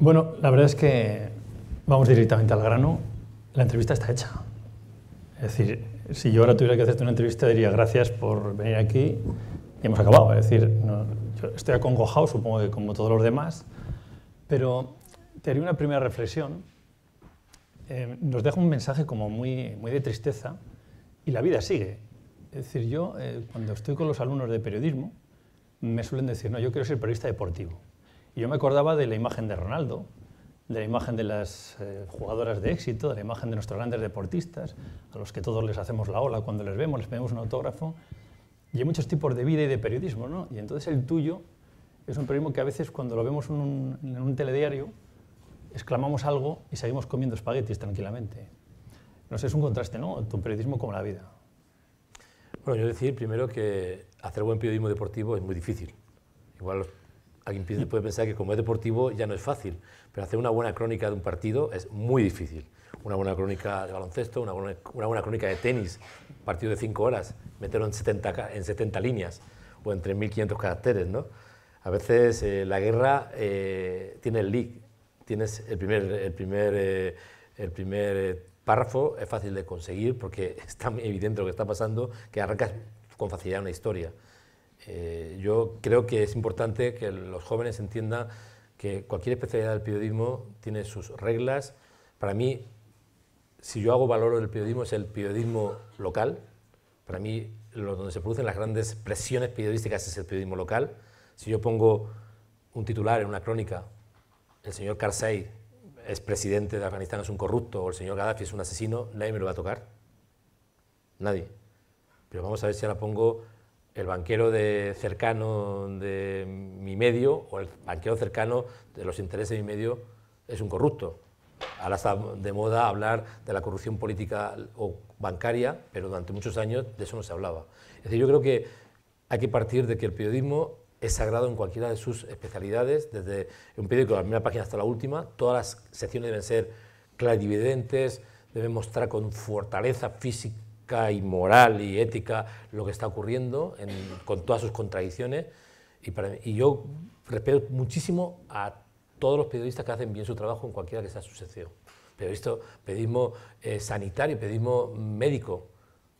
Bueno, la verdad es que vamos directamente al grano. La entrevista está hecha. Es decir, si yo ahora tuviera que hacerte una entrevista, diría gracias por venir aquí y hemos acabado. Es decir, estoy acongojado, supongo que como todos los demás, pero te haría una primera reflexión. Em, nos deja un mensaje como muy, muy de tristeza y la vida sigue. Es decir, yo eh, cuando estoy con los alumnos de periodismo me suelen decir, no, yo quiero ser periodista deportivo yo me acordaba de la imagen de Ronaldo, de la imagen de las eh, jugadoras de éxito, de la imagen de nuestros grandes deportistas, a los que todos les hacemos la ola cuando les vemos, les pedimos un autógrafo. Y hay muchos tipos de vida y de periodismo, ¿no? Y entonces el tuyo es un periodismo que a veces cuando lo vemos en un, telediario, exclamamos algo y seguimos comiendo espaguetis tranquilamente. No sé, es un contraste, ¿no? Tu periodismo como la vida. Bueno, yo decir primero que hacer buen periodismo deportivo es muy difícil. Igual alguien puede pensar que como es deportivo ya no es fácil, pero hacer una buena crónica de un partido es muy difícil. Una buena crónica de baloncesto, una buena, crónica de tenis, partido de cinco horas, meterlo en 70, líneas o en 3.500 caracteres. ¿no? A veces eh, la guerra eh, tiene el leak, tienes el primer, el primer eh, párrafo, es fácil de conseguir porque está evidente lo que está pasando que arrancas con facilidad una historia. Eh, yo creo que es importante que los jóvenes entiendan que cualquier especialidad del periodismo tiene sus reglas. Para mí, si yo hago valor del periodismo, es el periodismo local. Para mí, lo, donde se producen las grandes presiones periodísticas es el periodismo local. Si yo pongo un titular en una crónica, el señor Karzai es presidente de Afganistán, es un corrupto, o el señor Gaddafi es un asesino, nadie me lo va a tocar. Nadie. Pero vamos a ver si ahora pongo el banquero de cercano de mi medio o el banquero cercano de los intereses de mi medio es un corrupto. Ahora está de moda hablar de la corrupción política o bancaria, pero durante muchos años de eso no se hablaba. Es decir, yo creo que hay que partir de que el periodismo es sagrado en cualquiera de sus especialidades, desde un periódico de la primera página hasta la última. Todas las secciones deben ser clarividentes, deben mostrar con fortaleza física y moral y ética lo que está ocurriendo con todas sus contradicciones. Y, yo respeto muchísimo a todos los periodistas que hacen bien su trabajo en cualquiera que sea su sección. Periodismo, eh, sanitario, pedimos médico.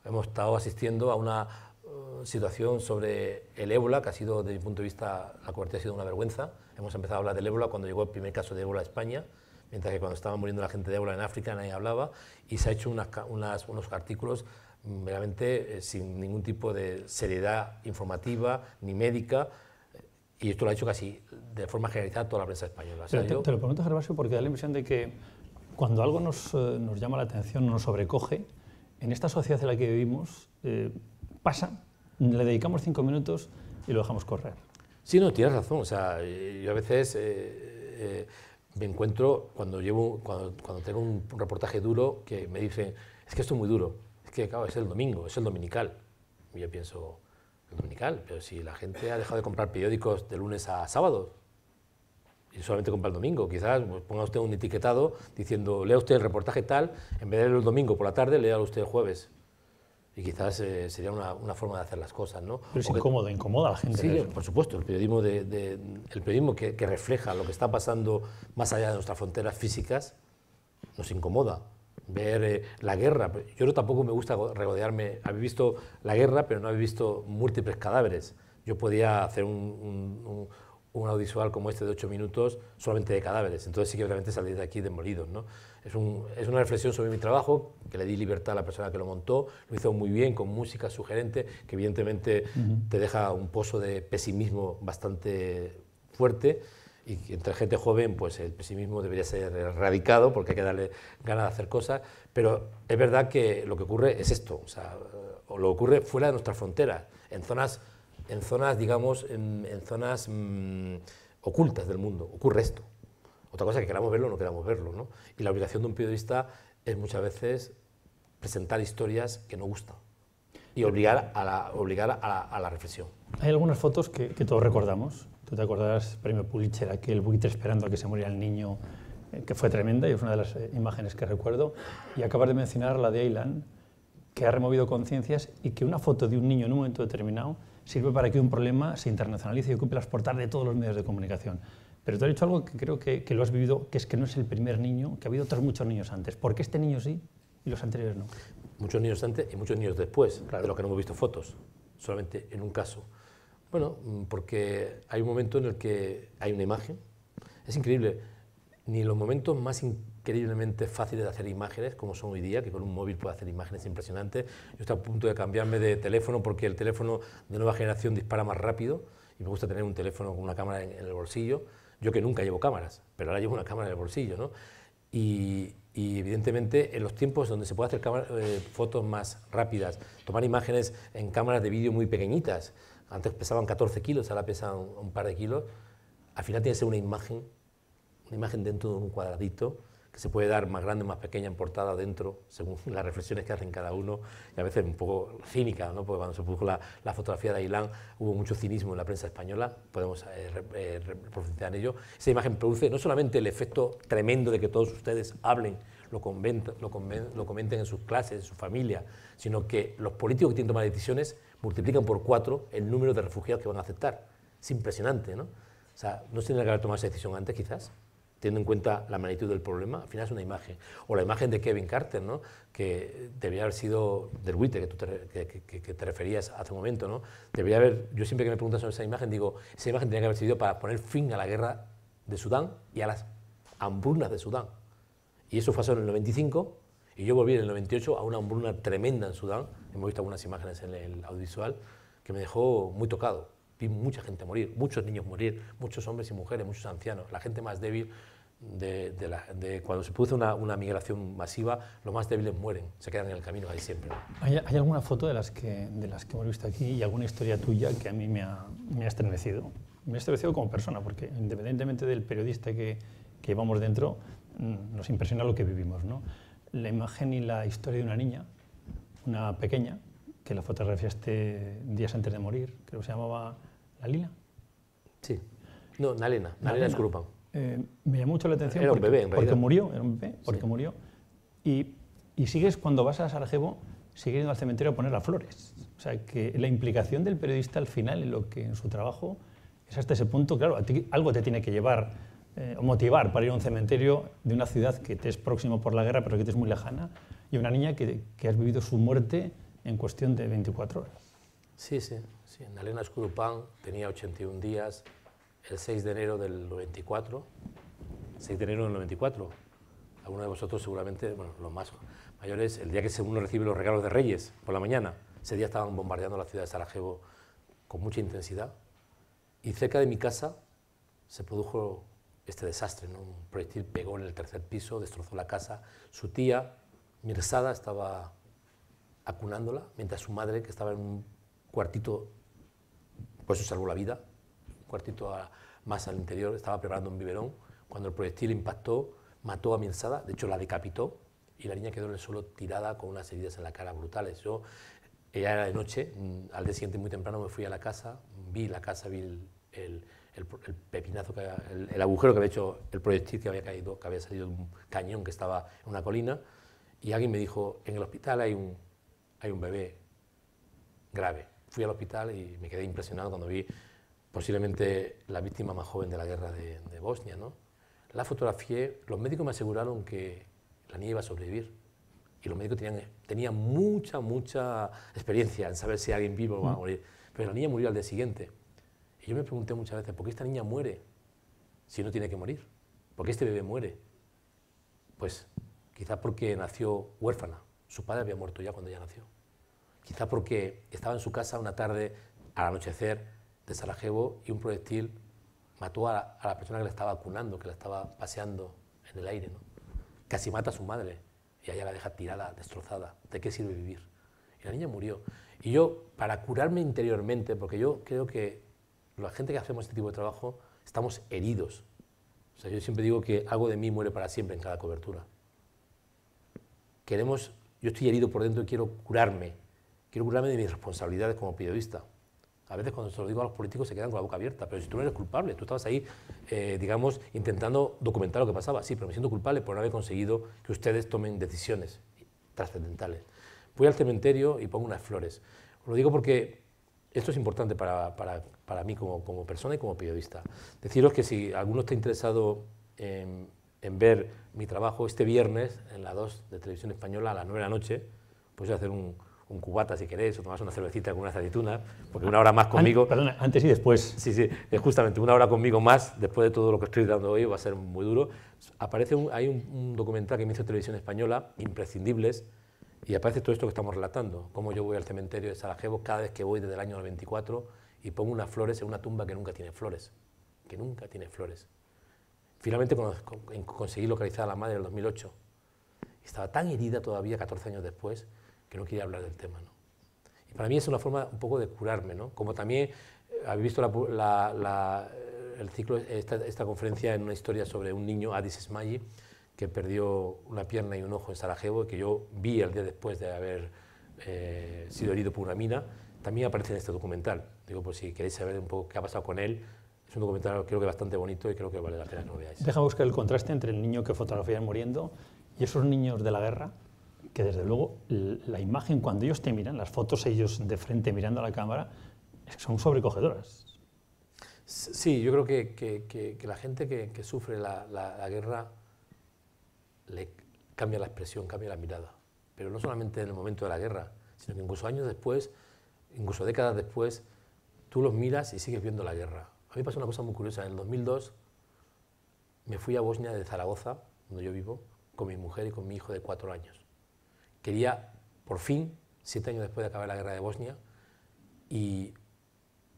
Hemos estado asistiendo a una eh, situación sobre el ébola, que ha sido, desde mi punto de vista, la cobertura ha sido una vergüenza. Hemos empezado a hablar del ébola cuando llegó el primer caso de ébola a España mientras que cuando estaba muriendo la gente de ébola en África nadie hablaba, y se ha hecho unos artículos mm, realmente eh, sin ningún tipo de seriedad informativa ni médica, eh, y esto lo ha hecho casi de forma generalizada toda la prensa española. te, lo pregunto, Gervasio, porque da la impresión de que cuando algo nos, eh, nos, llama la atención, nos sobrecoge, en esta sociedad en la que vivimos pasa, le dedicamos cinco minutos y lo dejamos correr. Sí, no, tienes razón. O sea, yo a veces me encuentro cuando, llevo, cuando, tengo un reportaje duro que me dicen, es que esto es muy duro, es que claro, es el domingo, es el dominical. Y yo pienso, el dominical, pero si la gente ha dejado de comprar periódicos de lunes a sábado y solamente compra el domingo, quizás pues, ponga usted un etiquetado diciendo, lea usted el reportaje tal, en vez de leerlo el domingo por la tarde, lea usted el jueves y quizás eh, sería una, una, forma de hacer las cosas. ¿no? Pero es incómodo, incomoda a la gente. Sí, por supuesto, el periodismo, de, el periodismo que, que, refleja lo que está pasando más allá de nuestras fronteras físicas nos incomoda. Ver eh, la guerra, pues, yo no, tampoco me gusta regodearme, habéis visto la guerra, pero no habéis visto múltiples cadáveres. Yo podía hacer un, un, audiovisual como este de ocho minutos solamente de cadáveres. Entonces sí que obviamente salir de aquí demolidos, ¿no? Es, una reflexión sobre mi trabajo, que le di libertad a la persona que lo montó, lo hizo muy bien, con música sugerente, que evidentemente te deja un pozo de pesimismo bastante fuerte, y entre gente joven, pues el pesimismo debería ser erradicado, porque hay que darle ganas de hacer cosas, pero es verdad que lo que ocurre es esto, o sea, lo ocurre fuera de nuestras fronteras, en zonas, en zonas digamos, en, zonas mm, ocultas del mundo, ocurre esto. Otra cosa es que queramos verlo o no queramos verlo. ¿no? Y la obligación de un periodista es muchas veces presentar historias que no gustan y obligar a la, obligar a reflexión. Hay algunas fotos que, todos recordamos. Tú te acordarás, premio Pulitzer, aquel buitre esperando a que se muriera el niño, eh, que fue tremenda y es una de las eh, imágenes que recuerdo. Y acabas de mencionar la de Aylan, que ha removido conciencias y que una foto de un niño en un momento determinado sirve para que un problema se internacionalice y ocupe las portadas de todos los medios de comunicación. Pero te has dicho algo que creo que, lo has vivido, que es que no es el primer niño, que ha habido otros muchos niños antes. ¿Por qué este niño sí y los anteriores no? Muchos niños antes y muchos niños después, claro. de los que no hemos visto fotos, solamente en un caso. Bueno, mm, porque hay un momento en el que hay una imagen. Es increíble, ni los momentos más increíblemente fáciles de hacer imágenes, como son hoy día, que con un móvil puedo hacer imágenes impresionantes. Yo estoy a punto de cambiarme de teléfono porque el teléfono de nueva generación dispara más rápido y me gusta tener un teléfono con una cámara en el bolsillo yo que nunca llevo cámaras, pero ahora llevo una cámara en el bolsillo, ¿no? Y, evidentemente en los tiempos donde se puede hacer eh, fotos más rápidas, tomar imágenes en cámaras de vídeo muy pequeñitas, antes pesaban 14 kilos, ahora pesan un par de kilos, al final tiene que ser una imagen, una imagen dentro de un cuadradito, se puede dar más grande, o más pequeña en portada dentro, según las reflexiones que hacen cada uno, y a veces un poco cínica, ¿no? porque cuando se puso la, fotografía de Ailán hubo mucho cinismo en la prensa española, podemos eh, eh, profundizar en ello. Esa imagen produce no solamente el efecto tremendo de que todos ustedes hablen, lo, comenten en sus clases, en su familia, sino que los políticos que tienen que tomar decisiones multiplican por cuatro el número de refugiados que van a aceptar. Es impresionante, ¿no? O sea, ¿no se tiene que haber tomado esa decisión antes, quizás? teniendo en cuenta la magnitud del problema, al final es una imagen. O la imagen de Kevin Carter, ¿no? que debería haber sido del Witte, que te, referías hace un momento. ¿no? Debería haber, yo siempre que me preguntas sobre esa imagen, digo, esa imagen tenía que haber servido para poner fin a la guerra de Sudán y a las hambrunas de Sudán. Y eso fue en el 95, y yo volví en el 98 a una hambruna tremenda en Sudán. Hemos visto algunas imágenes en el audiovisual que me dejó muy tocado vi mucha gente morir, muchos niños morir, muchos hombres y mujeres, muchos ancianos, la gente más débil. De, de, cuando se produce una, migración masiva, los más débiles mueren, se quedan en el camino ahí siempre. ¿Hay, alguna foto de las, que, de las que hemos visto aquí y alguna historia tuya que a mí me ha, me ha estremecido? Me ha estremecido como persona, porque independientemente del periodista que, que llevamos dentro, mm, nos impresiona lo que vivimos. ¿no? La imagen y la historia de una niña, una pequeña, que la fotografiaste días antes de morir, creo que se llamaba ¿La lila? Sí. No, Nalena. Nalena es Eh, me llamó mucho la atención porque, porque murió, era un bebé, porque murió. Y, sigues, cuando vas a Sarajevo, sigues yendo al cementerio a poner las flores. O sea, que la implicación del periodista al final en, lo que, en su trabajo es hasta ese punto, claro, algo te tiene que llevar eh, o motivar para ir a un cementerio de una ciudad que te es próximo por la guerra, pero que te es muy lejana, y una niña que, que has vivido su muerte en cuestión de 24 horas. Sí, sí, sí. Nalena Skurupán tenía 81 días el 6 de enero del 94. 6 de enero del 94. Alguno de vosotros seguramente, bueno, los más mayores, el día que uno recibe los regalos de Reyes por la mañana. Ese día estaban bombardeando la ciudad de Sarajevo con mucha intensidad. Y cerca de mi casa se produjo este desastre. Un proyectil pegó en el tercer piso, destrozó la casa. Su tía, Mirsada, estaba acunándola, mientras su madre, que estaba en un cuartito, pues eso salvó la vida, un cuartito más al interior, estaba preparando un biberón, cuando el proyectil impactó, mató a mi ensada, de hecho la decapitó, y la niña quedó en el suelo tirada con unas heridas en la cara brutales. Yo, ella era de noche, mm, al día siguiente muy temprano me fui a la casa, vi la casa, vi el, pepinazo, que, el, agujero que había hecho el proyectil que había caído, que había salido de un cañón que estaba en una colina, y alguien me dijo, en el hospital hay un, hay un bebé grave fui al hospital y me quedé impresionado cuando vi posiblemente la víctima más joven de la guerra de, Bosnia. La fotografié, los médicos me aseguraron que la niña iba a sobrevivir. Y los médicos tenían, tenían mucha, mucha experiencia en saber si alguien vivo va a morir. Pero la niña murió al día siguiente. Y yo me pregunté muchas veces, ¿por qué esta niña muere si no tiene que morir? ¿Por qué este bebé muere? Pues quizás porque nació huérfana. Su padre había muerto ya cuando ella nació. Quizá porque estaba en su casa una tarde al anochecer de Sarajevo y un proyectil mató a la, persona que la estaba vacunando, que la estaba paseando en el aire. ¿no? Casi mata a su madre y allá la deja tirada, destrozada. ¿De qué sirve vivir? Y la niña murió. Y yo, para curarme interiormente, porque yo creo que la gente que hacemos este tipo de trabajo estamos heridos. O sea, yo siempre digo que algo de mí muere para siempre en cada cobertura. Queremos, yo estoy herido por dentro y quiero curarme quiero burlarme de mis responsabilidades como periodista. A veces cuando se lo digo a los políticos se quedan con la boca abierta, pero si tú no eres culpable, tú estabas ahí, eh, digamos, intentando documentar lo que pasaba. Sí, pero me siento culpable por no haber conseguido que ustedes tomen decisiones trascendentales. Voy al cementerio y pongo unas flores. Lo digo porque esto es importante para, para, para mí como, como, persona y como periodista. Deciros que si alguno está interesado en, en, ver mi trabajo, este viernes en la 2 de Televisión Española a las 9 de la noche, pues voy a hacer un, un cubata si queréis, o tomás una cervecita con unas aceitunas, porque una hora más conmigo... An antes y después. Sí, sí, eh, justamente una hora conmigo más, después de todo lo que estoy dando hoy, va a ser muy duro. Aparece hay un, documental que me hizo Televisión Española, Imprescindibles, y aparece todo esto que estamos relatando, cómo yo voy al cementerio de Sarajevo cada vez que voy desde el año 94 y pongo unas flores en una tumba que nunca tiene flores, que nunca tiene flores. Finalmente conseguí localizar a la madre en el 2008. Estaba tan herida todavía, 14 años después, que no quería hablar del tema. ¿no? Y para mí es una forma un poco de curarme, como también eh, habéis visto eh, el ciclo, esta, conferencia en una historia sobre un niño, Addis Esmayi, que perdió una pierna y un ojo en Sarajevo, que yo vi el día después de haber eh, sido herido por una mina, también aparece en este documental. Digo, pues si queréis saber un poco qué ha pasado con él, es un documental creo que bastante bonito y creo que vale la pena que lo veáis. Deja buscar el contraste entre el niño que fotografían muriendo y esos niños de la guerra que desde luego la imagen cuando ellos te miran, las fotos ellos de frente mirando a la cámara, son sobrecogedoras. Sí, yo creo que, que, la gente que, sufre la, la, guerra le cambia la expresión, cambia la mirada. Pero no solamente en el momento de la guerra, sino que incluso años después, incluso décadas después, tú los miras y sigues viendo la guerra. A mí pasó una cosa muy curiosa. En el 2002 me fui a Bosnia de Zaragoza, donde yo vivo, con mi mujer y con mi hijo de cuatro años quería, por fin, siete años después de acabar la guerra de Bosnia y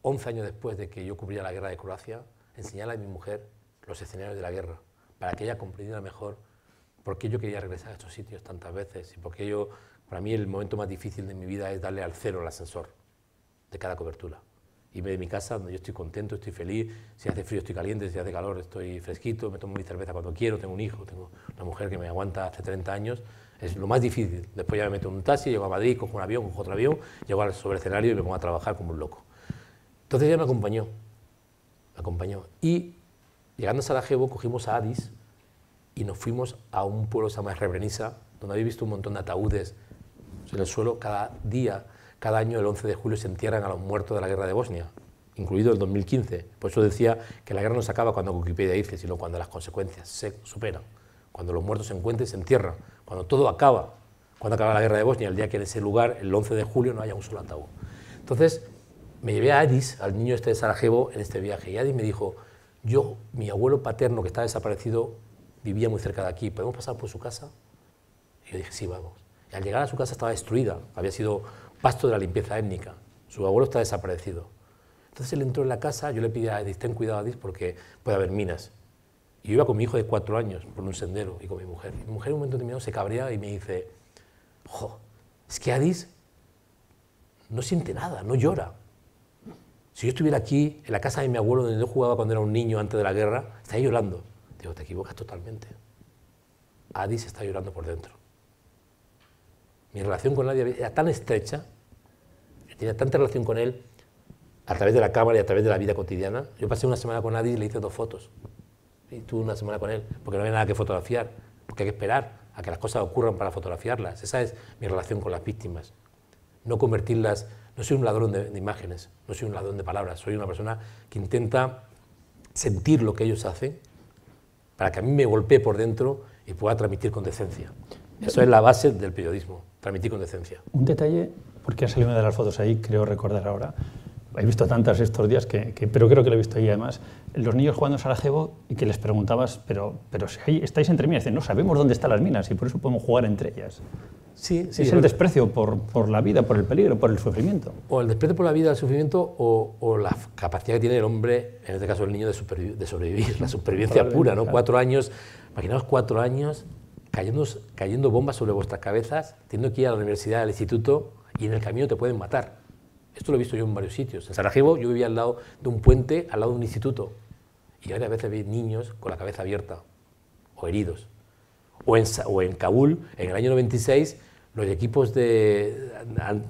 once años después de que yo cubría la guerra de Croacia, enseñarle a mi mujer los escenarios de la guerra, para que ella comprendiera mejor por qué yo quería regresar a estos sitios tantas veces y por qué yo, para mí el momento más difícil de mi vida es darle al cero al ascensor de cada cobertura. Irme de mi casa donde yo estoy contento, estoy feliz, si hace frío estoy caliente, si hace calor estoy fresquito, me tomo mi cerveza cuando quiero, tengo un hijo, tengo una mujer que me aguanta hace 30 años es lo más difícil. Después ya me meto en un taxi, llego a Madrid, cojo un avión, cojo otro avión, llego al el y me pongo a trabajar como un loco. Entonces ella me acompañó, acompañó. Y llegando a Sarajevo cogimos a Addis y nos fuimos a un pueblo que se donde había visto un montón de ataúdes en el suelo cada día, cada año el 11 de julio se entierran a los muertos de la guerra de Bosnia, incluido el 2015. Por eso decía que la guerra no se acaba cuando Wikipedia dice, sino cuando las consecuencias se superan cuando los muertos se encuentren y se entierran, cuando todo acaba, cuando acaba la guerra de Bosnia, el día que en ese lugar, el 11 de julio, no haya un solo ataúd. Entonces, me llevé a Adis, al niño este de Sarajevo, en este viaje. Y Adis me dijo, yo, mi abuelo paterno que está desaparecido, vivía muy cerca de aquí, ¿podemos pasar por su casa? Y yo dije, sí, vamos. Y al llegar a su casa estaba destruida, había sido pasto de la limpieza étnica. Su abuelo está desaparecido. Entonces él entró en la casa, yo le pedí a Adis: ten cuidado Adis, porque puede haber minas. Y yo iba con mi hijo de cuatro años por un sendero y con mi mujer. mi mujer en un momento determinado se cabrea y me dice, jo, es que Adis no siente nada, no llora. Si yo estuviera aquí, en la casa de mi abuelo, donde yo jugaba cuando era un niño antes de la guerra, estaría llorando. Digo, te equivocas totalmente. Adis está llorando por dentro. Mi relación con Adis era tan estrecha, tenía tanta relación con él, a través de la cámara y a través de la vida cotidiana. Yo pasé una semana con Adis y le hice dos fotos y estuve una semana con él, porque no había nada que fotografiar, porque hay que esperar a que las cosas ocurran para fotografiarlas. Esa es mi relación con las víctimas. No convertirlas, no soy un ladrón de, de imágenes, no soy un ladrón de palabras, soy una persona que intenta sentir lo que ellos hacen para que a mí me golpee por dentro y pueda transmitir con decencia. Eso es la base del periodismo, transmitir con decencia. Un detalle, porque ha salido una de las fotos ahí, creo recordar ahora, he visto tantas estos días, que, pero creo que lo he visto ahí además, los niños jugando en Sarajevo y que les preguntabas, pero, pero si estáis entre minas, no sabemos dónde están las minas y por eso podemos jugar entre ellas. Sí, sí, es el desprecio por, por, la vida, por el peligro, por el sufrimiento. O el desprecio por la vida, el sufrimiento, o, la capacidad que tiene el hombre, en este caso el niño, de, sobrevivir, la supervivencia pura, ¿no? Cuatro años, imaginaos cuatro años cayendo, cayendo bombas sobre vuestras cabezas, teniendo que ir a la universidad, al instituto, y en el camino te pueden matar. Esto lo he visto yo en varios sitios. En Sarajevo yo vivía al lado de un puente, al lado de un instituto. Y a veces veis niños con la cabeza abierta o heridos. O en, o en Kabul, en el año 96, los equipos de,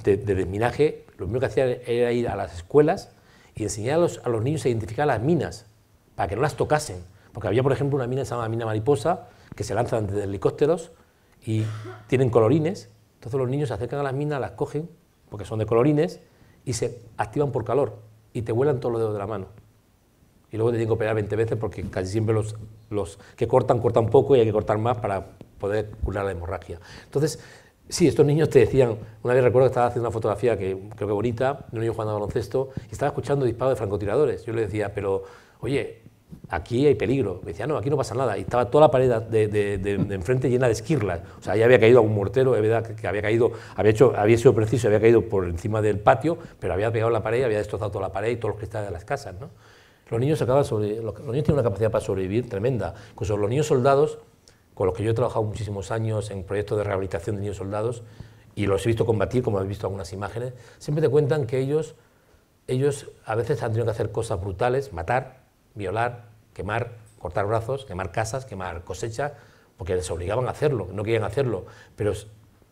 de, desminaje lo único que hacían era ir a las escuelas y enseñar a los, niños a identificar las minas para que no las tocasen. Porque había, por ejemplo, una mina llamada mina mariposa, que se lanza desde helicópteros y tienen colorines. Entonces los niños se acercan a las minas, las cogen, porque son de colorines, y se activan por calor y te vuelan todos los dedos de la mano. Y luego te tienen que operar 20 veces porque casi siempre los, los que cortan, cortan poco y hay que cortar más para poder curar la hemorragia. Entonces, sí, estos niños te decían, una vez recuerdo que estaba haciendo una fotografía que creo que bonita, de un niño jugando a baloncesto, y estaba escuchando disparos de francotiradores. Yo le decía, pero oye, aquí hay peligro. Me decía, no, aquí no pasa nada. Y estaba toda la pared de, enfrente llena de esquirlas. O sea, ya había caído algún mortero, verdad que había caído, había, hecho, había sido preciso, había caído por encima del patio, pero había pegado la pared, había destrozado toda la pared y todos los cristales de las casas. ¿no? Los niños acaban sobre, los, niños tienen una capacidad para sobrevivir tremenda. Incluso los niños soldados, con los que yo he trabajado muchísimos años en proyectos de rehabilitación de niños soldados, y los he visto combatir, como habéis visto algunas imágenes, siempre te cuentan que ellos, ellos a veces han tenido que hacer cosas brutales, matar, violar, quemar, cortar brazos, quemar casas, quemar cosechas, porque les obligaban a hacerlo, no querían hacerlo, pero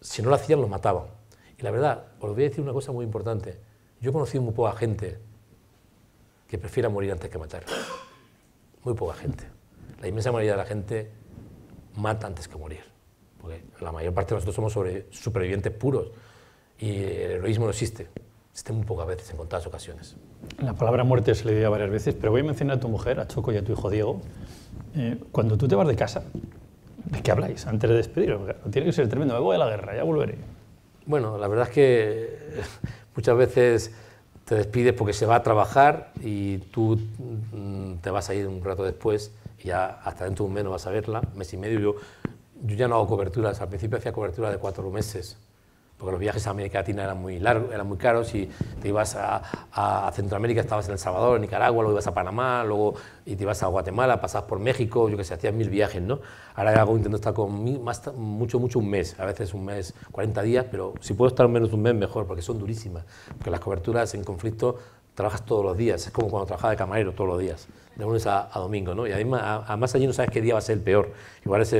si no lo hacían los mataban. Y la verdad, os voy a decir una cosa muy importante, yo he conocido muy poca gente que prefiera morir antes que matar, muy poca gente. La inmensa mayoría de la gente mata antes que morir, porque la mayor parte de nosotros somos sobrevivientes supervivientes puros y el heroísmo no existe existe muy pocas veces, en contadas ocasiones. La palabra muerte se le dio varias veces, pero voy a mencionar a tu mujer, a Choco y a tu hijo Diego. Eh, cuando tú te vas de casa, ¿de qué habláis antes de despediros? Tiene que ser tremendo, me voy a la guerra, ya volveré. Bueno, la verdad es que muchas veces te despides porque se va a trabajar y tú mm, te vas a ir un rato después y ya hasta dentro de un mes no vas a verla, mes y medio. Yo, yo ya no hago coberturas, al principio hacía cobertura de cuatro meses porque los viajes a América Latina eran muy largos, eran muy caros y te ibas a, Centroamérica, estabas en El Salvador, Nicaragua, luego ibas a Panamá, luego y te ibas a Guatemala, pasabas por México, yo que sé, hacías mil viajes, ¿no? Ahora hago intento estar con más, mucho, mucho un mes, a veces un mes, 40 días, pero si puedo estar menos un mes mejor, porque son durísimas, porque las coberturas en conflicto trabajas todos los días, es como cuando trabajaba de camarero todos los días, de lunes a, domingo, ¿no? Y además, allí no sabes qué día va a ser el peor. Igual es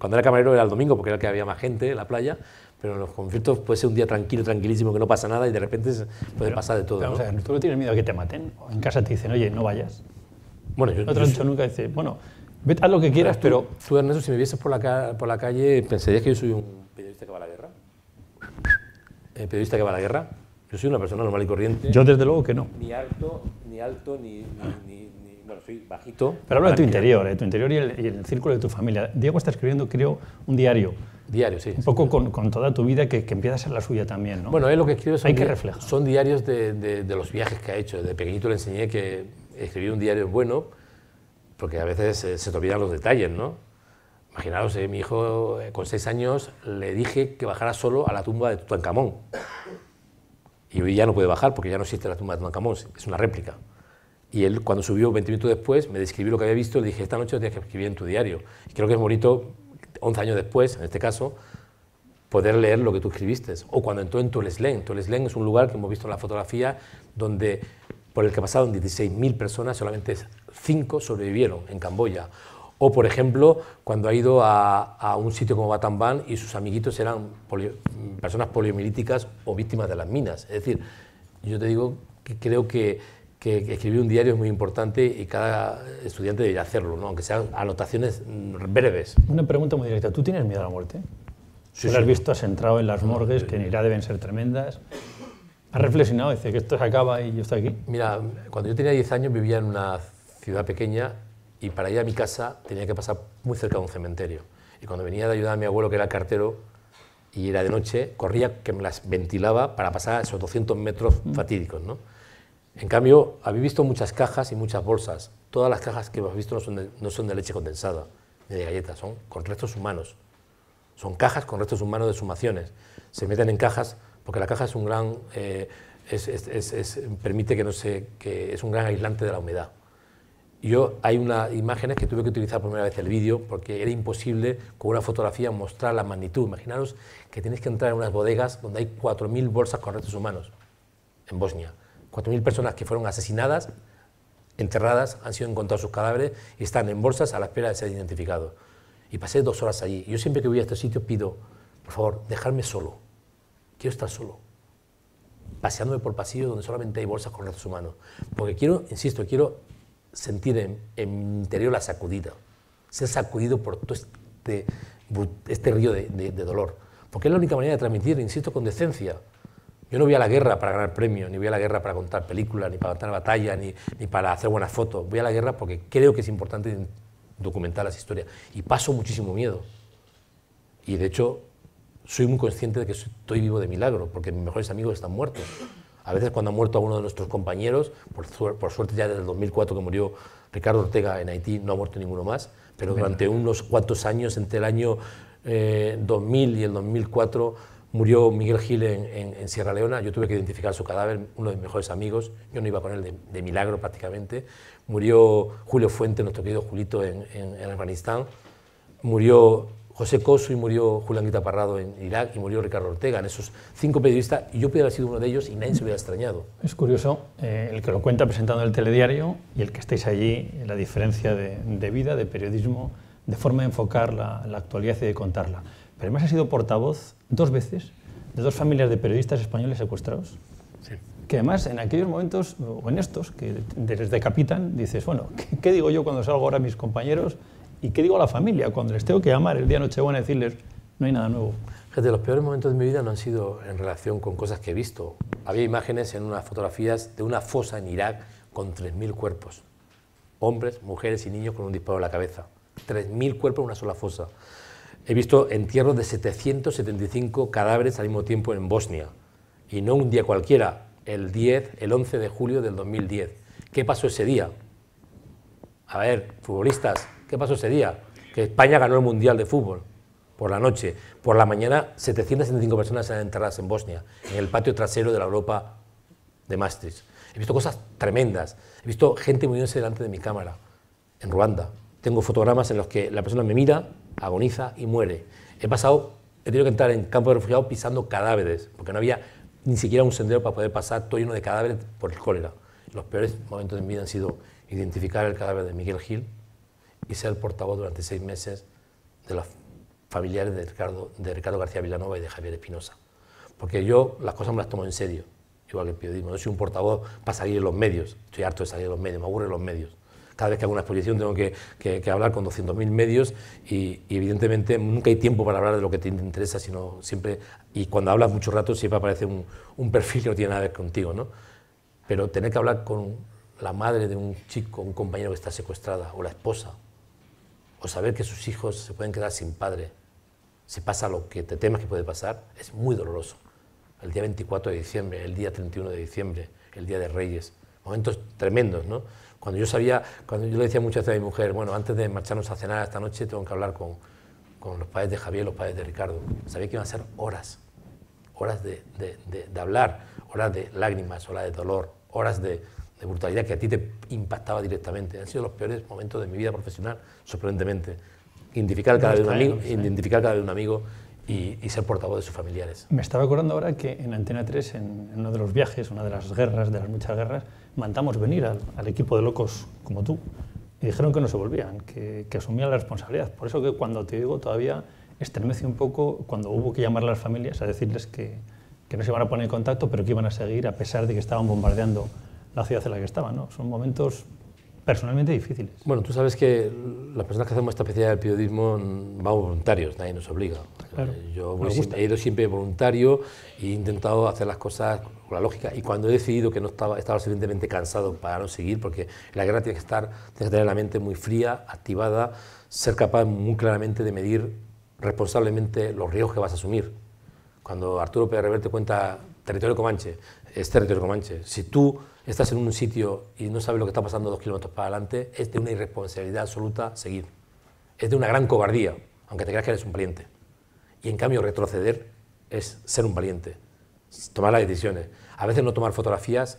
cuando era camarero era el domingo porque era el que había más gente en la playa pero en los conflictos puede ser un día tranquilo, tranquilísimo, que no pasa nada y de repente puede pasar de todo. o sea, ¿Tú no tienes miedo a que te maten? en casa te dicen, oye, no vayas? Bueno, yo, nunca dice, bueno, haz lo que quieras, pero... Tú, Ernesto, si me vieses por la, por la calle, ¿pensarías que yo soy un periodista que va a la guerra? periodista que va a la guerra? Yo soy una persona normal y corriente. Yo desde luego que no. Ni alto, ni alto, ni... bueno, soy bajito. Pero habla de tu interior, de ¿eh? tu interior y el, y el círculo de tu familia. Diego está escribiendo, creo, un diario Diario, sí. Un poco con, toda tu vida que, empieza a ser la suya también, ¿no? Bueno, es lo que escribe Hay que reflejar. son diarios de, los viajes que ha hecho. Desde pequeñito le enseñé que escribir un diario es bueno, porque a veces eh, se, te olvidan los detalles, ¿no? Imaginaos, eh, mi hijo eh, con seis años le dije que bajara solo a la tumba de Tutankamón. Y hoy ya no puede bajar porque ya no existe la tumba de Tutankamón, es una réplica. Y él, cuando subió 20 minutos después, me describió lo que había visto y le dije, esta noche lo tienes que escribir en tu diario. Y creo que es bonito 11 años después, en este caso, poder leer lo que tú escribiste. O cuando entró en Tuleslén. Tuleslén es un lugar que hemos visto en la fotografía donde por el que pasaron 16.000 personas, solamente 5 sobrevivieron en Camboya. O, por ejemplo, cuando ha ido a, un sitio como Batamban y sus amiguitos eran personas poliomielíticas o víctimas de las minas. Es decir, yo te digo que creo que que, escribir un diario es muy importante y cada estudiante debería hacerlo, ¿no? aunque sean anotaciones breves. Una pregunta muy directa. ¿Tú tienes miedo a la muerte? Si lo has visto, has entrado en las morgues, eh, que en Irak deben ser tremendas. ¿Has reflexionado? Dice que esto se acaba y yo estoy aquí. Mira, cuando yo tenía 10 años vivía en una ciudad pequeña y para ir a mi casa tenía que pasar muy cerca de un cementerio. Y cuando venía de ayudar a mi abuelo, que era cartero, y era de noche, corría que me las ventilaba para pasar esos 200 metros mm. fatídicos. ¿no? En cambio, habéis visto muchas cajas y muchas bolsas. Todas las cajas que hemos visto no son de, leche condensada, ni de galletas, son con restos humanos. Son cajas con restos humanos de sumaciones. Se meten en cajas porque la caja es un gran, eh, permite que no se, que es un gran aislante de la humedad. Yo hay unas imágenes que tuve que utilizar por primera vez el vídeo porque era imposible con una fotografía mostrar la magnitud. Imaginaros que tenéis que entrar en unas bodegas donde hay 4.000 bolsas con restos humanos en Bosnia. 4.000 personas que fueron asesinadas, enterradas, han sido encontrados sus cadáveres y están en bolsas a la espera de ser identificados. Y pasé dos horas allí. Yo siempre que voy a este sitio pido, por favor, dejarme solo. Quiero estar solo. Paseándome por pasillos donde solamente hay bolsas con restos humanos. Porque quiero, insisto, quiero sentir en, mi interior la sacudida. Ser sacudido por todo este, este río de, de dolor. Porque es la única manera de transmitir, insisto, con decencia yo no voy a la guerra para ganar premios, ni voy a la guerra para contar películas, ni para contar batallas, ni, para hacer buenas fotos. Voy a la guerra porque creo que es importante documentar las historias. Y paso muchísimo miedo. Y de hecho, soy muy consciente de que estoy vivo de milagro, porque mis mejores amigos están muertos. A veces cuando ha muerto alguno de nuestros compañeros, por, por, suerte ya desde el 2004 que murió Ricardo Ortega en Haití no ha muerto ninguno más, pero durante unos cuantos años, entre el año 2000 eh, y el 2004, Murió Miguel Gil en, Sierra Leona, yo tuve que identificar su cadáver, uno de mis mejores amigos, yo no iba con él de, milagro prácticamente. Murió Julio Fuente, nuestro querido Julito, en, Afganistán. Murió José Coso y murió Julián Guita Parrado en Irak y murió Ricardo Ortega, en esos cinco periodistas, y yo pudiera haber sido uno de ellos y nadie se hubiera extrañado. Es curioso eh, el que lo cuenta presentando el telediario y el que estáis allí, la diferencia de, vida, de periodismo, de forma de enfocar la actualidad y de contarla. Pero además ha sido portavoz dos veces de dos familias de periodistas españoles secuestrados. Que además en aquellos momentos, o en estos, que les decapitan, dices, bueno, ¿qué, digo yo cuando salgo ahora a mis compañeros? ¿Y qué digo a la familia cuando les tengo que llamar el día noche? Nochebuena y decirles, no hay nada nuevo? Gente, los peores momentos de mi vida no han sido en relación con cosas que he visto. Había imágenes en unas fotografías de una fosa en Irak con 3.000 cuerpos. Hombres, mujeres y niños con un disparo en la cabeza. 3.000 cuerpos en una sola fosa. He visto entierros de 775 cadáveres al mismo tiempo en Bosnia, y no un día cualquiera, el 10, el 11 de julio del 2010. ¿Qué pasó ese día? A ver, futbolistas, ¿qué pasó ese día? Que España ganó el Mundial de Fútbol por la noche. Por la mañana, 775 personas han enterrado en Bosnia, en el patio trasero de la Europa de Maastricht. He visto cosas tremendas. He visto gente muriéndose delante de mi cámara, en Ruanda. Tengo fotogramas en los que la persona me mira agoniza y muere. He pasado, he tenido que entrar en campos de refugiados pisando cadáveres, porque no había ni siquiera un sendero para poder pasar, todo lleno de cadáveres por el cólera. Los peores momentos de mi vida han sido identificar el cadáver de Miguel Gil y ser el portavoz durante seis meses de los familiares de Ricardo, de Ricardo García Villanova y de Javier Espinosa. Porque yo las cosas me las tomo en serio, igual que el periodismo. No soy un portavoz para salir en los medios. Estoy harto de salir en los medios, me aburren los medios cada vez que hago una exposición tengo que, que, hablar con 200.000 medios y, evidentemente nunca hay tiempo para hablar de lo que te interesa, sino siempre, y cuando hablas mucho rato siempre aparece un, un perfil que no tiene nada que ver contigo, ¿no? Pero tener que hablar con la madre de un chico, un compañero que está secuestrada, o la esposa, o saber que sus hijos se pueden quedar sin padre, si pasa lo que te temas que puede pasar, es muy doloroso. El día 24 de diciembre, el día 31 de diciembre, el día de Reyes, momentos tremendos, ¿no? Cuando yo sabía, cuando yo le decía muchas veces a mi mujer, bueno, antes de marcharnos a cenar esta noche tengo que hablar con, con los padres de Javier, los padres de Ricardo, sabía que iban a ser horas, horas de, de, hablar, horas de lágrimas, horas de dolor, horas de, brutalidad que a ti te impactaba directamente. Han sido los peores momentos de mi vida profesional, sorprendentemente. Identificar cada, vez, un amigo, identificar cada vez un amigo, y, ser portavoz de sus familiares. Me estaba acordando ahora que en Antena 3, en, uno de los viajes, una de las guerras, de las muchas guerras, mandamos venir al, equipo de locos como tú y dijeron que no se volvían, que, asumían la responsabilidad. Por eso que cuando te digo todavía estremece un poco cuando hubo que llamar a las familias a decirles que, no se iban a poner en contacto, pero que iban a seguir a pesar de que estaban bombardeando la ciudad en la que estaban. Son momentos personalmente difíciles. Bueno, tú sabes que las personas que hacemos esta especialidad del periodismo mm, vamos voluntarios, nadie nos obliga. Eh, yo he ido siempre voluntario e he intentado hacer las cosas con la lógica. Y cuando he decidido que no estaba, estaba suficientemente cansado para no seguir, porque la guerra tiene que, estar, que tener la mente muy fría, activada, ser capaz muy claramente de medir responsablemente los riesgos que vas a asumir. Cuando Arturo Pérez Reverte cuenta territorio Comanche, es territorio Comanche. Si tú estás en un sitio y no sabes lo que está pasando dos kilómetros para adelante, es de una irresponsabilidad absoluta seguir. Es de una gran cobardía, aunque te creas que eres un valiente. Y en cambio retroceder es ser un valiente, tomar las decisiones. A veces no tomar fotografías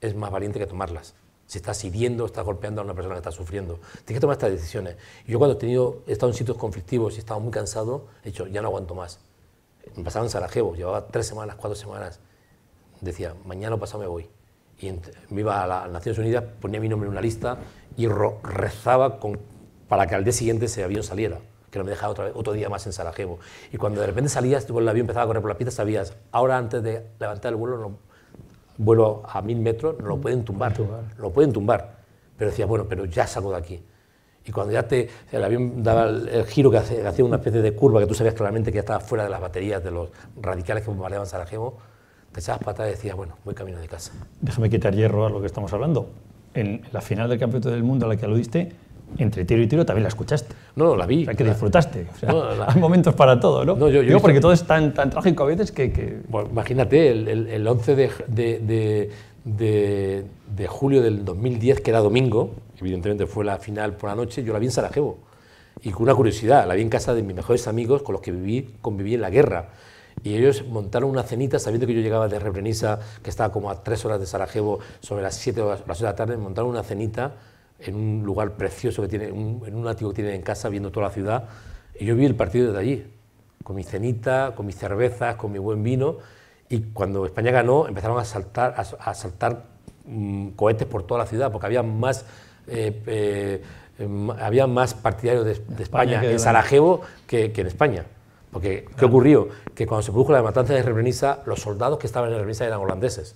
es más valiente que tomarlas. Si estás hiriendo, estás golpeando a una persona que está sufriendo. Tienes que tomar estas decisiones. Yo cuando he, tenido, estado en sitios conflictivos y he muy cansado, he dicho, ya no aguanto más. Me pasaba en Sarajevo, llevaba tres semanas, cuatro semanas. Decía, mañana o pasado me voy y me iba a las Naciones Unidas, ponía mi nombre en una lista y rezaba para que al día siguiente ese avión saliera, que no me dejara otro día más en Sarajevo. Y cuando de repente salías, este el avión empezaba a correr por la pista, sabías, ahora antes de levantar el vuelo, vuelo a mil metros, no lo pueden tumbar, lo pueden tumbar. Pero decías, bueno, pero ya salgo de aquí. Y cuando ya te, el avión daba el, giro que hacía, hacía una especie de curva que tú sabías claramente que ya estaba fuera de las baterías de los radicales que bombardeaban Sarajevo, te echabas patadas y decías, bueno, voy camino de casa. Déjame quitar hierro a lo que estamos hablando. En la final del Campeonato del Mundo a la que aludiste, entre tiro y tiro también la escuchaste. No, no la vi. que disfrutaste. hay momentos para todo, ¿no? no yo, yo porque todo es tan, trágico a veces que... Bueno, imagínate, el, 11 de, de, de, julio del 2010, que era domingo, evidentemente fue la final por la noche, yo la vi en Sarajevo. Y con una curiosidad, la vi en casa de mis mejores amigos con los que viví, conviví en la guerra. Y ellos montaron una cenita, sabiendo que yo llegaba de Reprenisa, que estaba como a tres horas de Sarajevo, sobre las siete horas las de la tarde, montaron una cenita en un lugar precioso que tiene, en un ático que tienen en casa, viendo toda la ciudad. Y yo vi el partido desde allí, con mi cenita, con mis cervezas, con mi buen vino. Y cuando España ganó, empezaron a saltar, a, saltar mm, cohetes por toda la ciudad, porque había más. Eh, eh, eh, había más partidarios de, España, en Sarajevo que, que en España. Porque, ¿qué ocurrió? Que cuando se produjo la matanza de Rebrenica, los soldados que estaban en Rebrenica eran holandeses.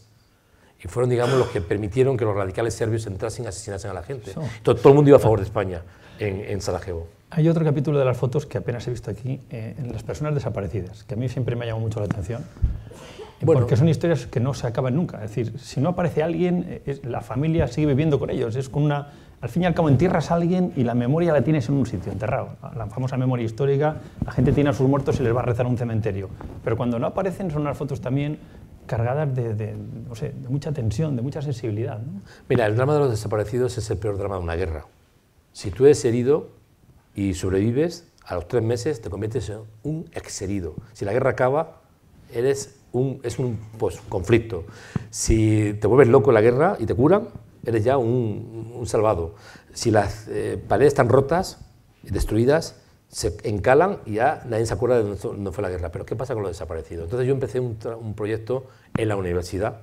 Y fueron, digamos, los que permitieron que los radicales serbios entrasen y asesinasen a la gente. Entonces, todo el mundo iba a favor de España en, Sarajevo. Hay otro capítulo de las fotos que apenas he visto aquí, eh, en las personas desaparecidas, que a mí siempre me ha llamado mucho la atención. porque son historias que no se acaban nunca. Es decir, si no aparece alguien, eh, la familia sigue viviendo con ellos. Es con una al fin y al cabo entierras a alguien y la memoria la tienes en un sitio, enterrado. La famosa memoria histórica, la gente tiene a sus muertos y les va a rezar un cementerio. Pero cuando no aparecen son unas fotos también cargadas de, mucha tensión, de mucha sensibilidad. Mira, el drama de los desaparecidos es el peor drama de una guerra. Si tú eres herido y sobrevives, a los tres meses te conviertes en un exherido. Si la guerra acaba, eres un, es un pues, conflicto Si te vuelves loco en la guerra y te curan, eres ya un, salvado. Si las eh, paredes están rotas destruidas, se encalan y ya nadie se acuerda de dónde fue la guerra. Pero ¿qué pasa con los desaparecidos? Entonces yo empecé un, proyecto en la universidad.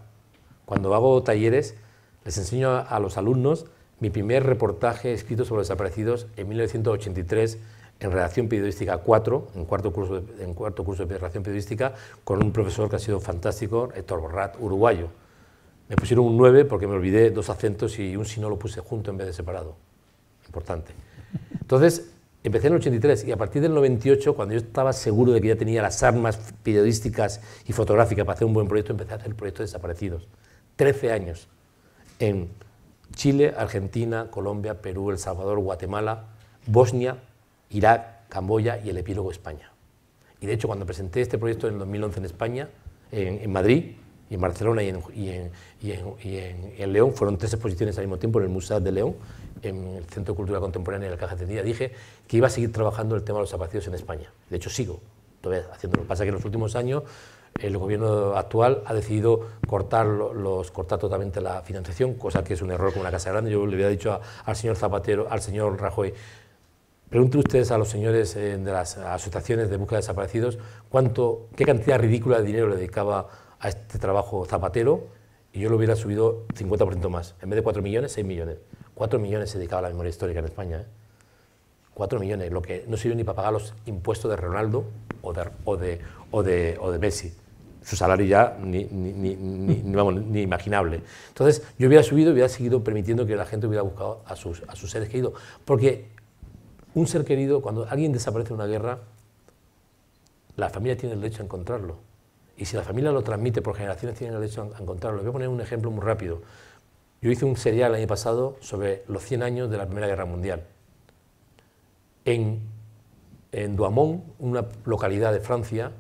Cuando hago talleres, les enseño a, los alumnos mi primer reportaje escrito sobre los desaparecidos en 1983 en redacción periodística 4, en cuarto curso en cuarto curso de redacción periodística, con un profesor que ha sido fantástico, Héctor Borrat, uruguayo. Me pusieron un 9 porque me olvidé dos acentos y un si no lo puse junto en vez de separado. Importante. Entonces, empecé en el 83 y a partir del 98, cuando yo estaba seguro de que ya tenía las armas periodísticas y fotográficas para hacer un buen proyecto, empecé a hacer el proyecto Desaparecidos. 13 años en Chile, Argentina, Colombia, Perú, El Salvador, Guatemala, Bosnia, Irak, Camboya y el epílogo España. Y de hecho, cuando presenté este proyecto en el 2011 en España, en Madrid, y en Barcelona y en, y en, y en, y en León. Fueron tres exposiciones al mismo tiempo en el Museo de León, en el Centro de Cultura Contemporánea de la Caja Tendida. Dije que iba a seguir trabajando el tema de los desaparecidos en España. De hecho, sigo todavía haciéndolo. Pasa que en los últimos años el gobierno actual ha decidido cortar, los, cortar totalmente la financiación, cosa que es un error como una casa grande. Yo le había dicho al señor Zapatero, al señor Rajoy, Pregunten ustedes a los señores eh, de las asociaciones de búsqueda de desaparecidos cuánto, qué cantidad ridícula de dinero le dedicaba a este trabajo Zapatero y yo lo hubiera subido 50% más. En vez de 4 millones, 6 millones. 4 millones se dedicaba a la memoria histórica en España. 4 ¿eh? millones, lo que no sirvió ni para pagar los impuestos de Ronaldo o de, o de, o de, Messi. Su salario ya ni, ni, ni, ni, vamos, ni, imaginable. Entonces, yo hubiera subido hubiera seguido permitiendo que la gente hubiera buscado a sus, a sus seres queridos. Porque un ser querido, cuando alguien desaparece en una guerra, la familia tiene el derecho a encontrarlo. Y si la familia lo transmite por generaciones, tienen el derecho a encontrarlo. Les voy a poner un ejemplo muy rápido. Yo hice un serial el año pasado sobre los 100 años de la Primera Guerra Mundial. En, en Douamont, una localidad de Francia,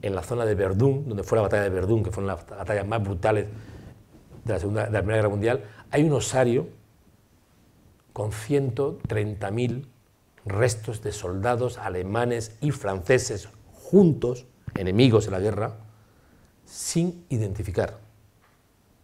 en la zona de Verdún, donde fue la batalla de Verdún, que fueron las batallas más brutales de la, segunda, de la Primera Guerra Mundial, hay un osario con 130.000 restos de soldados alemanes y franceses juntos enemigos en la guerra, sin identificar.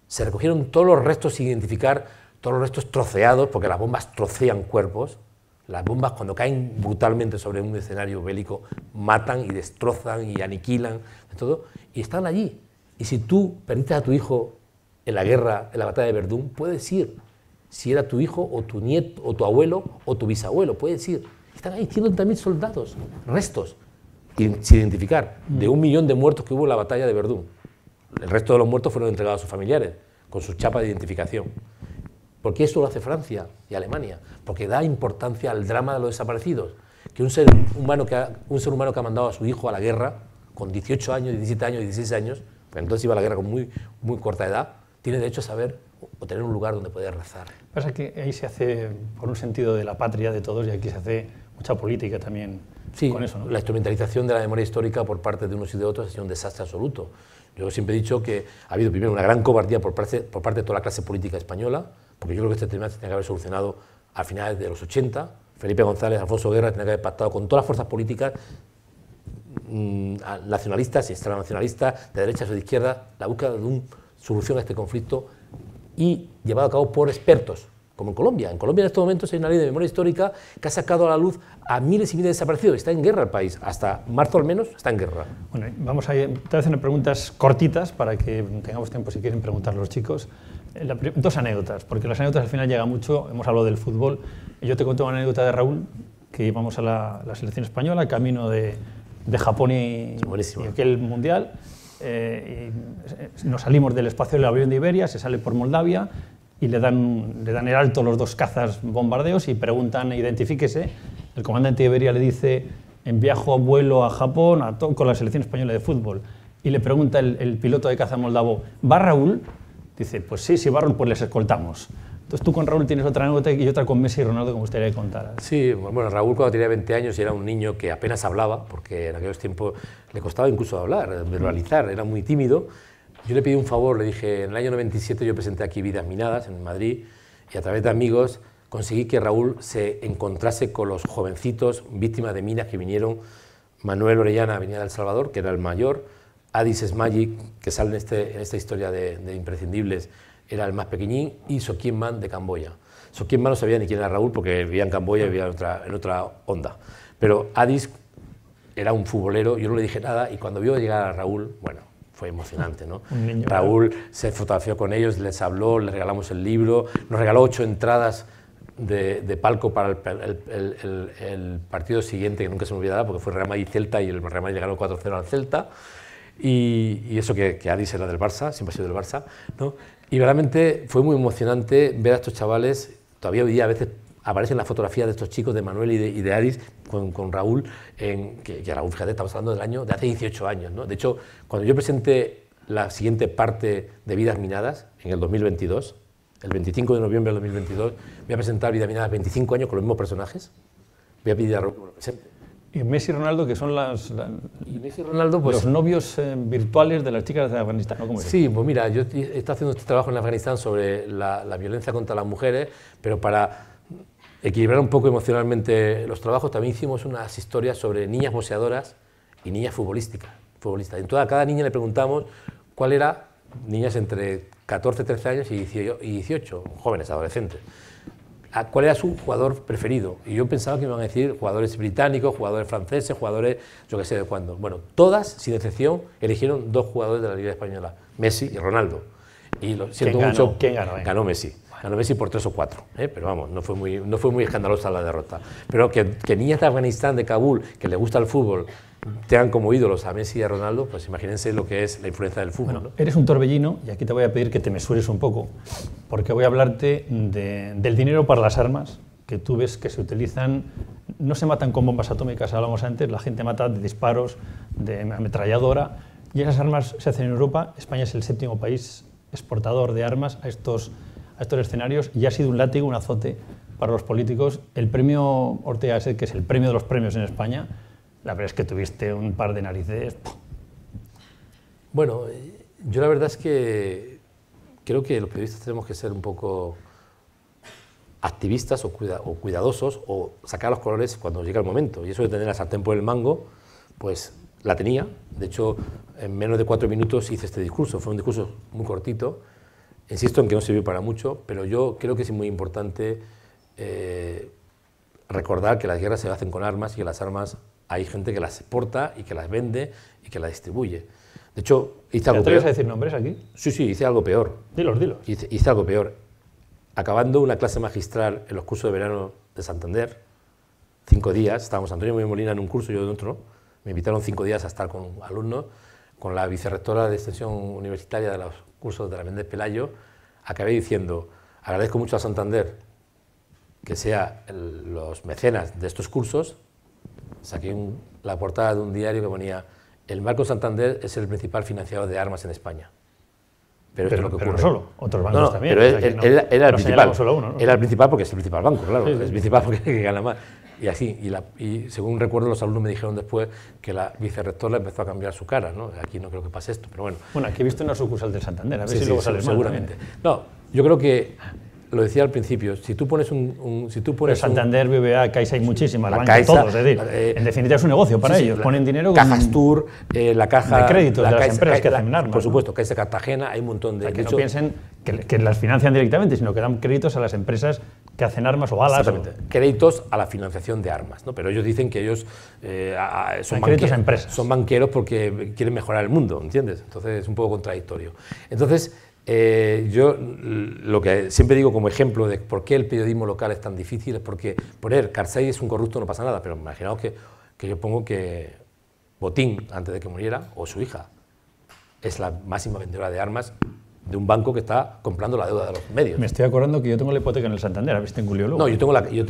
Se recogieron todos los restos sin identificar, todos los restos troceados, porque las bombas trocean cuerpos. Las bombas cuando caen brutalmente sobre un escenario bélico matan y destrozan y aniquilan y todo, y están allí. Y si tú perdiste a tu hijo en la guerra, en la batalla de Verdún, puedes ir. Si era tu hijo o tu nieto o tu abuelo o tu bisabuelo, puedes ir. Están ahí también soldados, restos identificar. De un millón de muertos que hubo en la batalla de Verdún, el resto de los muertos fueron entregados a sus familiares con sus chapas de identificación. ¿Por qué eso lo hace Francia y Alemania? Porque da importancia al drama de los desaparecidos. Que un ser humano que ha, un ser humano que ha mandado a su hijo a la guerra con 18 años, 17 años, 16 años, pero entonces iba a la guerra con muy, muy corta edad, tiene derecho a saber o tener un lugar donde poder rezar. Pasa que ahí se hace por un sentido de la patria de todos y aquí se hace mucha política también sí, La instrumentalización de la memoria histórica por parte de unos y de otros ha sido un desastre absoluto. Yo siempre he dicho que ha habido primero una gran cobardía por parte, por parte de toda la clase política española, porque yo creo que este tema se tenía que haber solucionado a finales de los 80. Felipe González, Alfonso Guerra tenía que haber pactado con todas las fuerzas políticas mm, nacionalistas y extranacionalistas, de derechas o de izquierdas, la búsqueda de una solución a este conflicto y llevado a cabo por expertos, como en Colombia. En Colombia en estos momentos hay una ley de memoria histórica que ha sacado a la luz a miles y miles de desaparecidos. Está en guerra el país. Hasta marzo al menos está en guerra. Bueno, vamos a te voy a preguntas cortitas para que tengamos tiempo si quieren preguntar los chicos. Eh, dos anécdotas, porque las anécdotas al final llegan mucho. Hemos hablado del fútbol. Yo te cuento una anécdota de Raúl, que íbamos a la, selección española, camino de, Japón y, aquel mundial. Eh, eh, nos salimos del espacio del avión de Iberia, se sale por Moldavia y le dan, le dan el alto los dos cazas bombardeos y preguntan, identifíquese. El comandante Iberia le dice, en a vuelo a Japón con la selección española de fútbol. Y le pregunta el, piloto de caza moldavo, ¿va Raúl? Dice, pues sí, si va Raúl, pues les escoltamos. Entonces tú con Raúl tienes otra anécdota y otra con Messi y Ronaldo que me gustaría que Sí, bueno, Raúl cuando tenía 20 años era un niño que apenas hablaba, porque en aquellos tiempos le costaba incluso hablar, eh, verbalizar, era muy tímido yo le pedí un favor, le dije, en el año 97 yo presenté aquí Vidas Minadas en Madrid y a través de amigos conseguí que Raúl se encontrase con los jovencitos víctimas de minas que vinieron. Manuel Orellana venía de El Salvador, que era el mayor. Addis Smagic, que sale en, este, esta historia de, Imprescindibles, era el más pequeñín. Y Soquien de Camboya. Soquien no sabía ni quién era Raúl porque vivía en Camboya y vivía en otra, en otra onda. Pero Adis era un futbolero, yo no le dije nada. Y cuando vio llegar a Raúl, bueno, fue emocionante, ¿no? Raúl se fotografió con ellos, les habló, les regalamos el libro, nos regaló ocho entradas de, palco para el, partido siguiente, que nunca se me olvidará, porque fue Real Madrid-Celta y el Real Madrid ganó 4-0 al Celta. Y, eso que, que será era del Barça, siempre ha sido del Barça, Y realmente fue muy emocionante ver a estos chavales, todavía hoy día a veces aparecen la fotografía de estos chicos, de Manuel y de, Aris, con, Raúl, en, que, que, Raúl, fíjate, estamos hablando del año de hace 18 años. ¿no? De hecho, cuando yo presenté la siguiente parte de Vidas Minadas, en el 2022, el 25 de noviembre del 2022, voy a presentar Vidas Minadas 25 años con los mismos personajes. Voy a pedir a Raúl Y Messi y Ronaldo, que son las, Ronaldo, pues, los novios eh, virtuales de las chicas de Afganistán. sí, pues mira, yo estoy haciendo este trabajo en Afganistán sobre la, la, violencia contra las mujeres, pero para equilibrar un poco emocionalmente los trabajos, también hicimos unas historias sobre niñas boxeadoras y niñas futbolísticas. futbolistas. en toda cada niña le preguntamos cuál era, niñas entre 14, 13 años y 18, jóvenes, adolescentes, ah, cuál era su jugador preferido. Y yo pensaba que me iban a decir jugadores británicos, jugadores franceses, jugadores, yo qué sé de cuándo. Bueno, todas, sin excepción, eligieron dos jugadores de la Liga Española, Messi y Ronaldo. Y lo siento mucho. ¿Quién ganó? Eh? Ganó Messi a ver si por tres o cuatro, ¿eh? pero vamos, no fue, muy, no fue muy escandalosa la derrota. Pero que, niñas de Afganistán, de Kabul, que le gusta el fútbol, tengan como ídolos a Messi y a Ronaldo, pues imagínense lo que es la influencia del fútbol. Eres un torbellino y aquí te voy a pedir que te mesures un poco, porque voy a hablarte del dinero para las armas que tú ves que se utilizan, no se matan con bombas atómicas, hablamos antes, la gente mata de disparos, de ametralladora, y esas armas se hacen en Europa. España es el séptimo país exportador de armas a estos a estos escenarios y ha sido un látigo, un azote para los políticos. El premio Ortega que es el premio de los premios en España, la verdad es que tuviste un par de narices. Bueno, yo la verdad es que creo que los periodistas tenemos que ser un poco activistas o, cuidadosos o sacar los colores cuando llega el momento. Y eso de tener la sartén por el mango, pues la tenía. De hecho, en menos de cuatro minutos hice este discurso. Fue un discurso muy cortito Insisto en que no sirvió para mucho, pero yo creo que es muy importante eh, recordar que las guerras se hacen con armas y que las armas hay gente que las exporta y que las vende y que las distribuye. De hecho, hice algo ¿Te peor. a decir nombres aquí? Sí, sí, hice algo peor. Dilos, dilos. Hice, algo peor. Acabando una clase magistral en los cursos de verano de Santander, cinco días, estábamos Antonio Molina en un curso y yo en otro, me invitaron cinco días a estar con alumnos, con la vicerrectora de extensión universitaria de la curso de Méndez Pelayo, acabé diciendo, agradezco mucho a Santander que sea los mecenas de estos cursos, saqué la portada de un diario que ponía, el Marco Santander es el principal financiador de armas en España. Pero, es lo que ocurre. no solo, otros bancos también. Pero él, era el principal. Solo uno, era el principal porque es el principal banco, claro. Es el principal porque que gana más. Y así, y, la, y, según recuerdo, los alumnos me dijeron después que la vicerrectora empezó a cambiar su cara. ¿no? Aquí no creo que pase esto, pero bueno. Bueno, aquí he visto una sucursal de Santander, a ver sí, si luego sale Seguramente. no, yo creo que lo decía al principio, si tú pones un... si tú Santander, BBA, Caixa hay muchísimas, la, todos, es decir, eh, en definitiva es un negocio para ellos, ponen dinero... Cajas Tour, eh, la caja... De créditos de las empresas que hacen armas, Por supuesto, que de Cartagena, hay un montón de... que no piensen que, las financian directamente, sino que dan créditos a las empresas que hacen armas o alas. créditos a la financiación de armas, ¿no? Pero ellos dicen que ellos eh, son, banqueros, empresas. son banqueros porque quieren mejorar el mundo, ¿entiendes? Entonces es un poco contradictorio. Entonces eh, yo lo que siempre digo como ejemplo de por qué el periodismo local es tan difícil es porque poner Carcey es un corrupto, no pasa nada, pero imaginaos que yo pongo que Botín, antes de que muriera, o su hija, es la máxima vendedora de armas de un banco que está comprando la deuda de los medios. Me estoy acordando que yo tengo la hipoteca en el Santander, a ver tengo No, yo tengo, la, yo,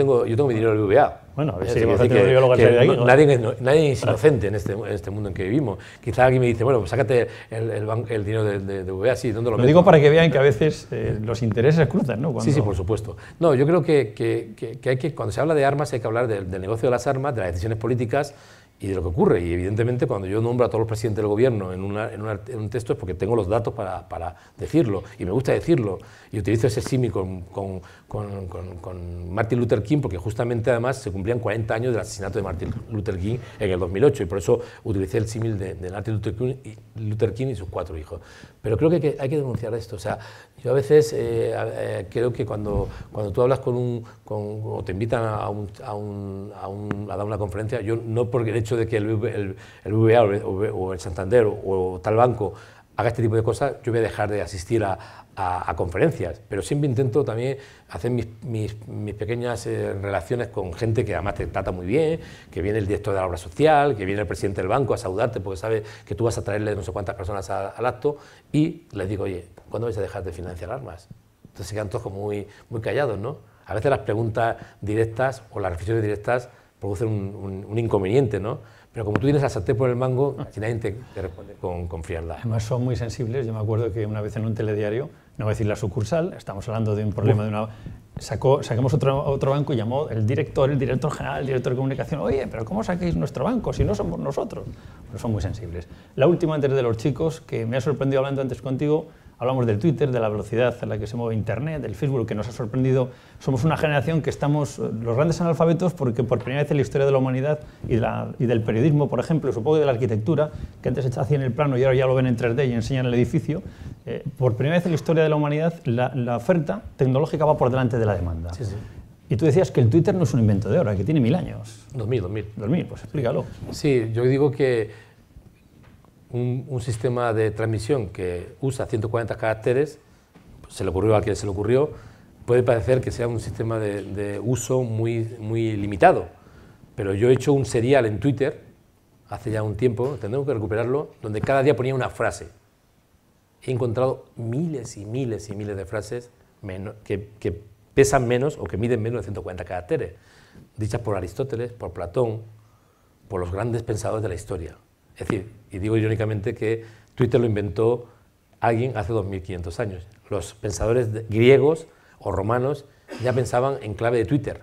mi dinero en el Bueno, a ver si que, que, ahí, nadie, es, nadie inocente este, en este, mundo en que vivimos. Quizá alguien me dice, bueno, pues sácate el, el, dinero de, de, sí, ¿dónde lo Lo digo para que vean que a veces eh, los intereses cruzan, ¿no? Sí, sí, por supuesto. No, yo creo que, hay que, cuando se habla de armas hay que hablar del negocio de las armas, de las decisiones políticas, y de lo que ocurre. Y evidentemente cuando yo nombro a todos los presidentes del gobierno en, en, un texto es porque tengo los datos para, decirlo y me gusta decirlo. Y utilizo ese símil con, Martin Luther King porque justamente además se cumplían 40 años del asesinato de Martin Luther King en el 2008 y por eso utilicé el símil de, Martin Luther King, y, sus cuatro hijos. Pero creo que hay que denunciar esto. Yo a veces eh, eh, creo que cuando, cuando tú hablas con un, o te invitan a, a, a, dar una conferencia, yo no porque el hecho de que el, el, o el, Santander o, tal banco haga este tipo de cosas, yo voy a dejar de asistir a, a, conferencias, pero siempre intento también hacer mis, pequeñas eh, relaciones con gente que además te trata muy bien, que viene el director de la obra social, que viene el presidente del banco a saludarte porque sabe que tú vas a traerle no sé cuántas personas al acto y les digo, oye, ¿cuándo vais a dejar de financiar armas? Entonces se quedan todos como muy, muy callados, ¿no? A veces las preguntas directas o las reflexiones directas producen un, inconveniente, ¿no? Pero como tú tienes la sartén por el mango, si nadie te, responde con, con frialdad. Además son muy sensibles. Yo me acuerdo que una vez en un telediario no voy a decir la sucursal, estamos hablando de un problema de una... Sacó, saquemos otro, otro banco y llamó el director, el director general, el director de comunicación, oye, pero ¿cómo saquéis nuestro banco si no somos nosotros? son muy sensibles. La última antes de los chicos, que me ha sorprendido hablando antes contigo, Hablamos del Twitter, de la velocidad a la que se mueve Internet, del Facebook, que nos ha sorprendido. Somos una generación que estamos eh, los grandes analfabetos porque por primera vez en la historia de la humanidad y, la, del periodismo, por ejemplo, supongo de la arquitectura, que antes se hacía en el plano y ahora ya lo ven en 3D y enseñan el edificio, eh, por primera vez en la historia de la humanidad la, oferta tecnológica va por delante de la demanda. Sí, sí. Y tú decías que el Twitter no es un invento de ahora, que tiene mil años. 2000, 2000. 2000, pues explícalo. Sí, yo digo que un, sistema de transmisión que usa 140 caracteres, pues, se le ocurrió a quien se le ocurrió, puede parecer que sea un sistema de, uso muy, muy limitado. Pero yo he hecho un serial en Twitter, hace ya un tiempo, tendremos que recuperarlo, donde cada día ponía una frase. He encontrado miles y miles y miles de frases que, que, pesan menos o que miden menos de 140 caracteres, dichas por Aristóteles, por Platón, por los grandes pensadores de la historia. Es decir, y digo irónicamente que Twitter lo inventó alguien hace 2500 años. Los pensadores griegos o romanos ya pensaban en clave de Twitter.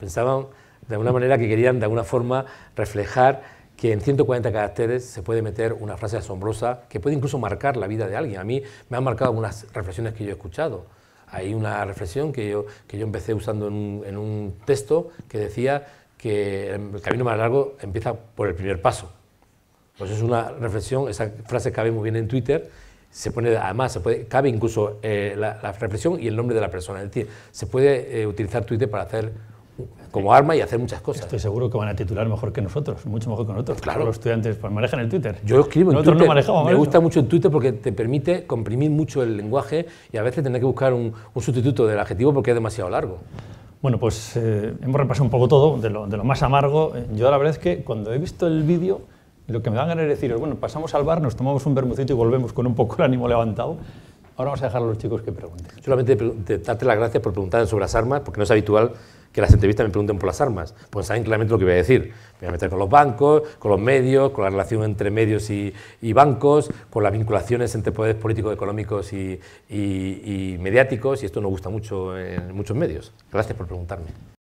Pensaban de alguna manera que querían de alguna forma reflejar que en 140 caracteres se puede meter una frase asombrosa que puede incluso marcar la vida de alguien. A mí me han marcado algunas reflexiones que yo he escuchado. Hay una reflexión que yo, que yo empecé usando en un texto que decía que el camino más largo empieza por el primer paso. Pues es una reflexión, esa frase cabe muy bien en Twitter, se pone, además, se puede, cabe incluso eh, la, reflexión y el nombre de la persona. Es decir, se puede eh, utilizar Twitter para hacer como arma y hacer muchas cosas. Estoy seguro que van a titular mejor que nosotros, mucho mejor que nosotros. Pues claro. Los estudiantes pues, manejan el Twitter. Yo escribo en Twitter. No me gusta mucho el Twitter porque te permite comprimir mucho el lenguaje y a veces tener que buscar un, sustituto del adjetivo porque es demasiado largo. Bueno, pues eh, hemos repasado un poco todo, de lo, de lo más amargo. Yo la verdad es que cuando he visto el vídeo lo que me van a de decir es, bueno, pasamos al bar, nos tomamos un bermucito y volvemos con un poco el ánimo levantado. Ahora vamos a dejar a los chicos que pregunten. Solamente darte las gracias por preguntar sobre las armas, porque no es habitual que las entrevistas me pregunten por las armas, pues saben claramente lo que voy a decir. Me voy a meter con los bancos, con los medios, con la relación entre medios y, bancos, con las vinculaciones entre poderes políticos, económicos y, y mediáticos, y esto nos gusta mucho en muchos medios. Gracias por preguntarme.